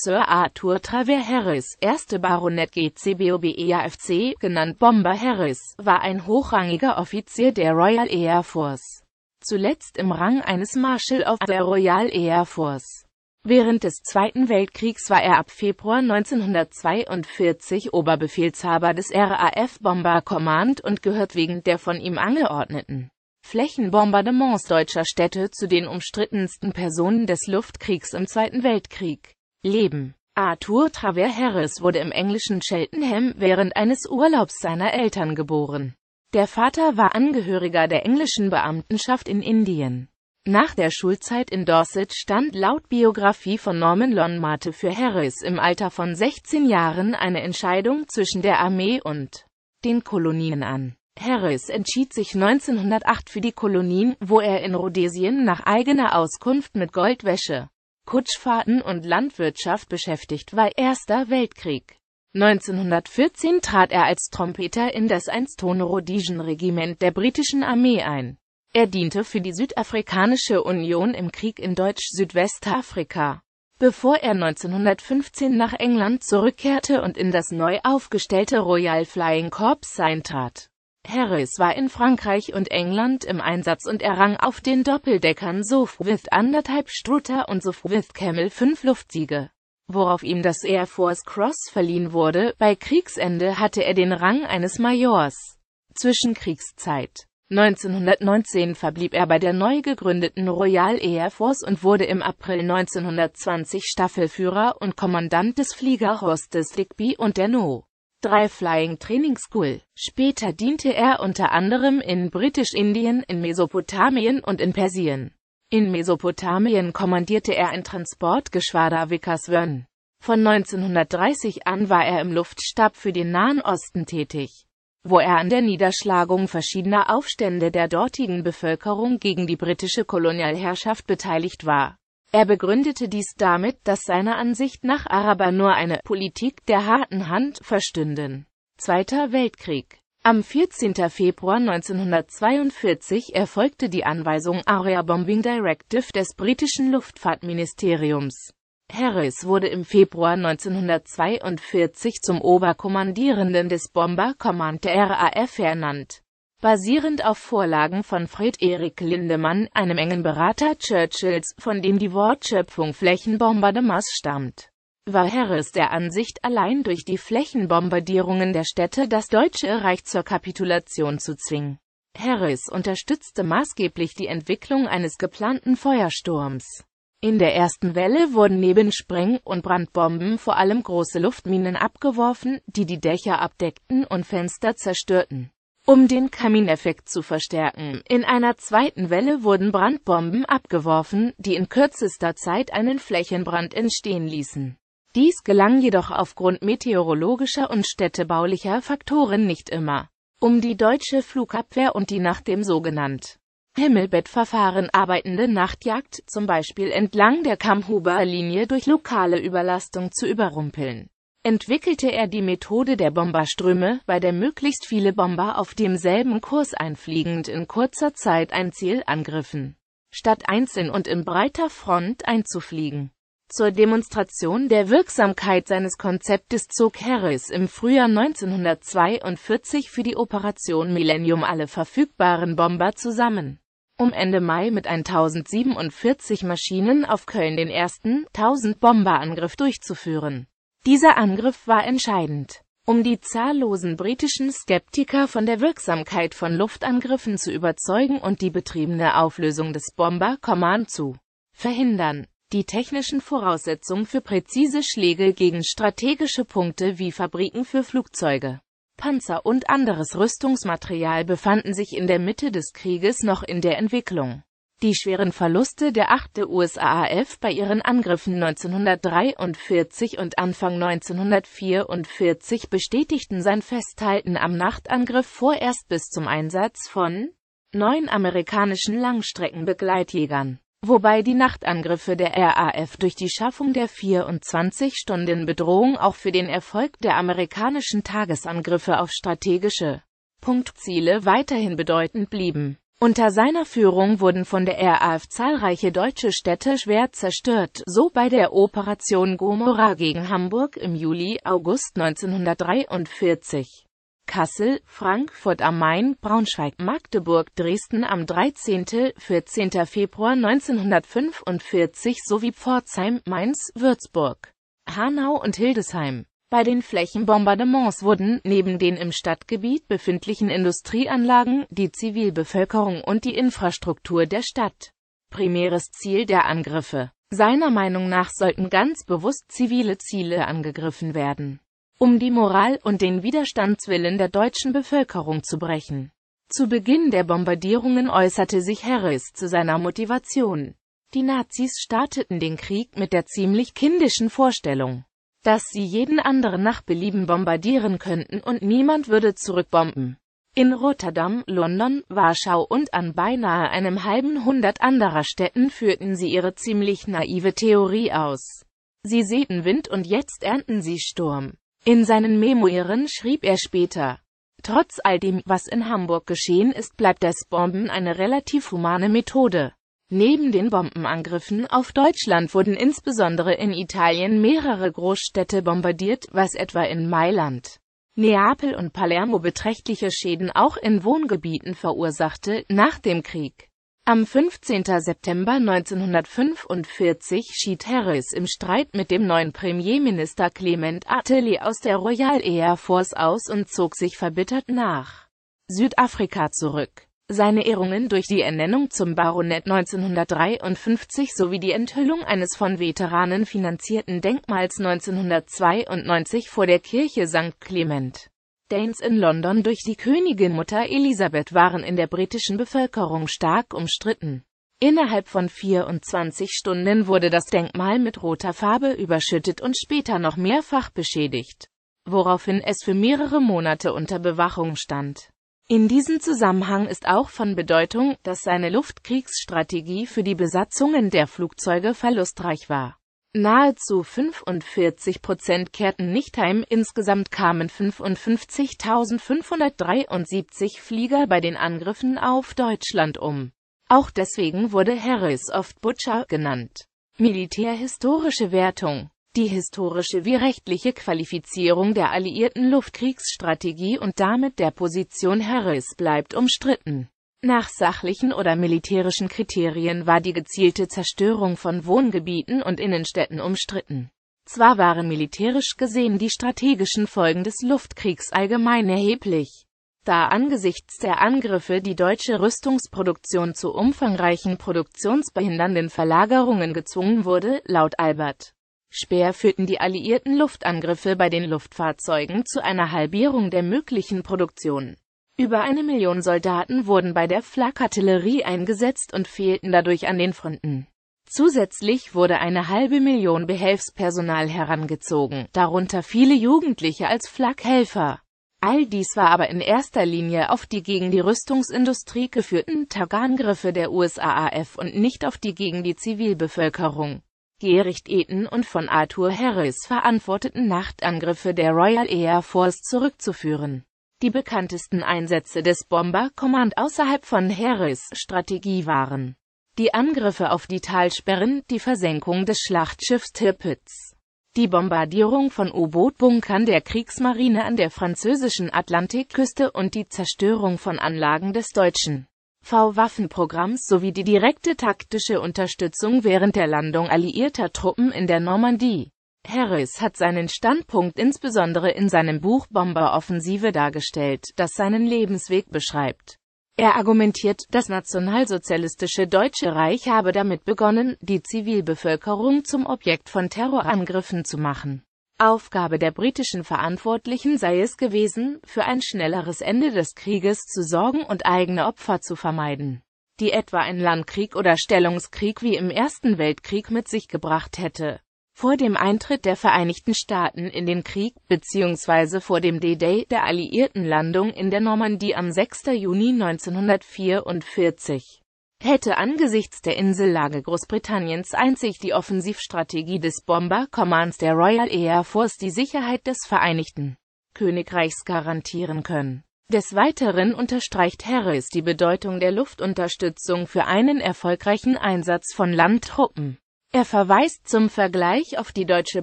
Sir Arthur Travers Harris, erste Baronet GCBOBEAFC, e genannt Bomber Harris, war ein hochrangiger Offizier der Royal Air Force. Zuletzt im Rang eines Marshal of the Royal Air Force. Während des Zweiten Weltkriegs war er ab Februar 1942 Oberbefehlshaber des RAF Bomber Command und gehört wegen der von ihm angeordneten Flächenbombardements deutscher Städte zu den umstrittensten Personen des Luftkriegs im Zweiten Weltkrieg. Leben Arthur Travers Harris wurde im englischen Cheltenham während eines Urlaubs seiner Eltern geboren. Der Vater war Angehöriger der englischen Beamtenschaft in Indien. Nach der Schulzeit in Dorset stand laut Biografie von Norman Lonmate für Harris im Alter von 16 Jahren eine Entscheidung zwischen der Armee und den Kolonien an. Harris entschied sich 1908 für die Kolonien, wo er in Rhodesien nach eigener Auskunft mit Goldwäsche Kutschfahrten und Landwirtschaft beschäftigt war Erster Weltkrieg. 1914 trat er als Trompeter in das einstone Tone Rhodesian Regiment der britischen Armee ein. Er diente für die Südafrikanische Union im Krieg in Deutsch-Südwestafrika, bevor er 1915 nach England zurückkehrte und in das neu aufgestellte Royal Flying Corps eintrat. Harris war in Frankreich und England im Einsatz und errang auf den Doppeldeckern Sopwith anderthalb Strutter und Sopwith Camel fünf Luftsiege, worauf ihm das Air Force Cross verliehen wurde. Bei Kriegsende hatte er den Rang eines Majors. Zwischenkriegszeit 1919 verblieb er bei der neu gegründeten Royal Air Force und wurde im April 1920 Staffelführer und Kommandant des Fliegerhorstes Digby und der No. 3 Flying Training School. Später diente er unter anderem in Britisch-Indien, in Mesopotamien und in Persien. In Mesopotamien kommandierte er ein Transportgeschwader Vikaswön. Von 1930 an war er im Luftstab für den Nahen Osten tätig, wo er an der Niederschlagung verschiedener Aufstände der dortigen Bevölkerung gegen die britische Kolonialherrschaft beteiligt war er begründete dies damit, dass seiner Ansicht nach Araber nur eine Politik der harten Hand verstünden. Zweiter Weltkrieg Am 14. Februar 1942 erfolgte die Anweisung Area Bombing Directive des britischen Luftfahrtministeriums. Harris wurde im Februar 1942 zum Oberkommandierenden des Bomber Command der RAF ernannt basierend auf Vorlagen von Fred Erik Lindemann, einem engen Berater Churchills, von dem die Wortschöpfung Flächenbombardements stammt, war Harris der Ansicht, allein durch die Flächenbombardierungen der Städte das Deutsche Reich zur Kapitulation zu zwingen. Harris unterstützte maßgeblich die Entwicklung eines geplanten Feuersturms. In der ersten Welle wurden neben Spreng- und Brandbomben vor allem große Luftminen abgeworfen, die die Dächer abdeckten und Fenster zerstörten um den Kamineffekt zu verstärken. In einer zweiten Welle wurden Brandbomben abgeworfen, die in kürzester Zeit einen Flächenbrand entstehen ließen. Dies gelang jedoch aufgrund meteorologischer und städtebaulicher Faktoren nicht immer. Um die deutsche Flugabwehr und die nach dem sogenannten Himmelbettverfahren arbeitende Nachtjagd, zum Beispiel entlang der Kammhuber Linie durch lokale Überlastung zu überrumpeln entwickelte er die Methode der Bomberströme, bei der möglichst viele Bomber auf demselben Kurs einfliegend in kurzer Zeit ein Ziel angriffen, statt einzeln und in breiter Front einzufliegen. Zur Demonstration der Wirksamkeit seines Konzeptes zog Harris im Frühjahr 1942 für die Operation Millennium alle verfügbaren Bomber zusammen um Ende Mai mit 1047 Maschinen auf Köln den ersten 1000 Bomberangriff durchzuführen. Dieser Angriff war entscheidend. Um die zahllosen britischen Skeptiker von der Wirksamkeit von Luftangriffen zu überzeugen und die betriebene Auflösung des Bomber Command zu verhindern. Die technischen Voraussetzungen für präzise Schläge gegen strategische Punkte wie Fabriken für Flugzeuge, Panzer und anderes Rüstungsmaterial befanden sich in der Mitte des Krieges noch in der Entwicklung. Die schweren Verluste der 8. USAAF bei ihren Angriffen 1943 und Anfang 1944 bestätigten sein Festhalten am Nachtangriff vorerst bis zum Einsatz von neun amerikanischen Langstreckenbegleitjägern, wobei die Nachtangriffe der RAF durch die Schaffung der 24-Stunden-Bedrohung auch für den Erfolg der amerikanischen Tagesangriffe auf strategische Punktziele weiterhin bedeutend blieben unter seiner Führung wurden von der RAF zahlreiche deutsche Städte schwer zerstört, so bei der Operation Gomorra gegen Hamburg im Juli-August 1943. Kassel, Frankfurt am Main, Braunschweig, Magdeburg, Dresden am 13. 14. Februar 1945 sowie Pforzheim, Mainz, Würzburg, Hanau und Hildesheim. Bei den Flächenbombardements wurden neben den im Stadtgebiet befindlichen Industrieanlagen die Zivilbevölkerung und die Infrastruktur der Stadt primäres Ziel der Angriffe. Seiner Meinung nach sollten ganz bewusst zivile Ziele angegriffen werden, um die Moral und den Widerstandswillen der deutschen Bevölkerung zu brechen. Zu Beginn der Bombardierungen äußerte sich Harris zu seiner Motivation. Die Nazis starteten den Krieg mit der ziemlich kindischen Vorstellung, dass sie jeden anderen nach Belieben bombardieren könnten und niemand würde zurückbomben. In Rotterdam, London, Warschau und an beinahe einem halben Hundert anderer Städten führten sie ihre ziemlich naive Theorie aus. Sie säten Wind und jetzt ernten sie Sturm. In seinen Memoiren schrieb er später, Trotz all dem, was in Hamburg geschehen ist, bleibt das Bomben eine relativ humane Methode. Neben den Bombenangriffen auf Deutschland wurden insbesondere in Italien mehrere Großstädte bombardiert, was etwa in Mailand, Neapel und Palermo beträchtliche Schäden auch in Wohngebieten verursachte, nach dem Krieg. Am 15. September 1945 schied Harris im Streit mit dem neuen Premierminister Clement Attlee aus der Royal Air Force aus und zog sich verbittert nach Südafrika zurück. Seine Ehrungen durch die Ernennung zum Baronet 1953 sowie die Enthüllung eines von Veteranen finanzierten Denkmals 1992 vor der Kirche St. Clement Danes in London durch die Königin Mutter Elisabeth waren in der britischen Bevölkerung stark umstritten. Innerhalb von 24 Stunden wurde das Denkmal mit roter Farbe überschüttet und später noch mehrfach beschädigt, woraufhin es für mehrere Monate unter Bewachung stand. In diesem Zusammenhang ist auch von Bedeutung, dass seine Luftkriegsstrategie für die Besatzungen der Flugzeuge verlustreich war. Nahezu 45 Prozent kehrten nicht heim, insgesamt kamen 55.573 Flieger bei den Angriffen auf Deutschland um. Auch deswegen wurde Harris oft Butcher genannt. Militärhistorische Wertung die historische wie rechtliche Qualifizierung der alliierten Luftkriegsstrategie und damit der Position Harris bleibt umstritten. Nach sachlichen oder militärischen Kriterien war die gezielte Zerstörung von Wohngebieten und Innenstädten umstritten. Zwar waren militärisch gesehen die strategischen Folgen des Luftkriegs allgemein erheblich, da angesichts der Angriffe die deutsche Rüstungsproduktion zu umfangreichen produktionsbehindernden Verlagerungen gezwungen wurde, laut Albert. Späher führten die alliierten Luftangriffe bei den Luftfahrzeugen zu einer Halbierung der möglichen Produktion. Über eine Million Soldaten wurden bei der Flakartillerie eingesetzt und fehlten dadurch an den Fronten. Zusätzlich wurde eine halbe Million Behelfspersonal herangezogen, darunter viele Jugendliche als Flakhelfer. All dies war aber in erster Linie auf die gegen die Rüstungsindustrie geführten Tagangriffe der USAAF und nicht auf die gegen die Zivilbevölkerung Gericht Eaton und von Arthur Harris verantworteten Nachtangriffe der Royal Air Force zurückzuführen. Die bekanntesten Einsätze des Bomber Command außerhalb von Harris Strategie waren die Angriffe auf die Talsperren, die Versenkung des Schlachtschiffs Tirpitz, die Bombardierung von U-Boot-Bunkern der Kriegsmarine an der französischen Atlantikküste und die Zerstörung von Anlagen des deutschen V-Waffenprogramms sowie die direkte taktische Unterstützung während der Landung alliierter Truppen in der Normandie. Harris hat seinen Standpunkt insbesondere in seinem Buch Bomberoffensive dargestellt, das seinen Lebensweg beschreibt. Er argumentiert, das nationalsozialistische Deutsche Reich habe damit begonnen, die Zivilbevölkerung zum Objekt von Terrorangriffen zu machen. Aufgabe der britischen Verantwortlichen sei es gewesen, für ein schnelleres Ende des Krieges zu sorgen und eigene Opfer zu vermeiden, die etwa ein Landkrieg oder Stellungskrieg wie im Ersten Weltkrieg mit sich gebracht hätte. Vor dem Eintritt der Vereinigten Staaten in den Krieg bzw. vor dem D-Day der alliierten Landung in der Normandie am 6. Juni 1944 hätte angesichts der Insellage Großbritanniens einzig die Offensivstrategie des Bomber-Commands der Royal Air Force die Sicherheit des Vereinigten Königreichs garantieren können. Des Weiteren unterstreicht Harris die Bedeutung der Luftunterstützung für einen erfolgreichen Einsatz von Landtruppen. Er verweist zum Vergleich auf die deutsche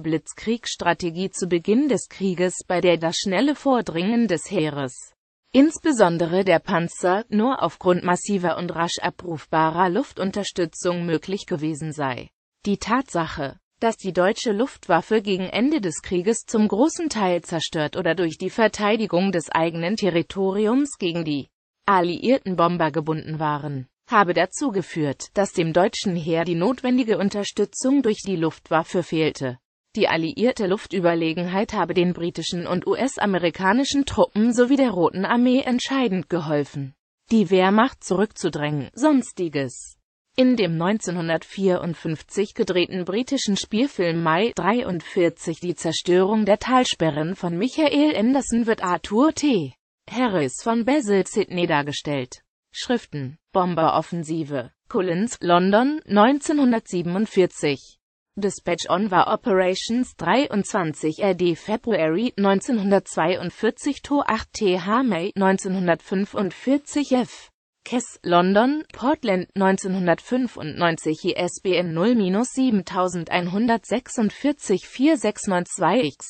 Blitzkriegsstrategie zu Beginn des Krieges, bei der das schnelle Vordringen des Heeres insbesondere der Panzer, nur aufgrund massiver und rasch abrufbarer Luftunterstützung möglich gewesen sei. Die Tatsache, dass die deutsche Luftwaffe gegen Ende des Krieges zum großen Teil zerstört oder durch die Verteidigung des eigenen Territoriums gegen die alliierten Bomber gebunden waren, habe dazu geführt, dass dem deutschen Heer die notwendige Unterstützung durch die Luftwaffe fehlte. Die alliierte Luftüberlegenheit habe den britischen und US-amerikanischen Truppen sowie der Roten Armee entscheidend geholfen, die Wehrmacht zurückzudrängen. Sonstiges In dem 1954 gedrehten britischen Spielfilm Mai 43 Die Zerstörung der Talsperren von Michael Anderson wird Arthur T. Harris von Basil Sidney dargestellt. Schriften Bomberoffensive Collins, London, 1947 Dispatch on war Operations 23 RD February 1942 to 8 TH May 1945 F. Kess, London, Portland 1995 ISBN 0 7146 4692 x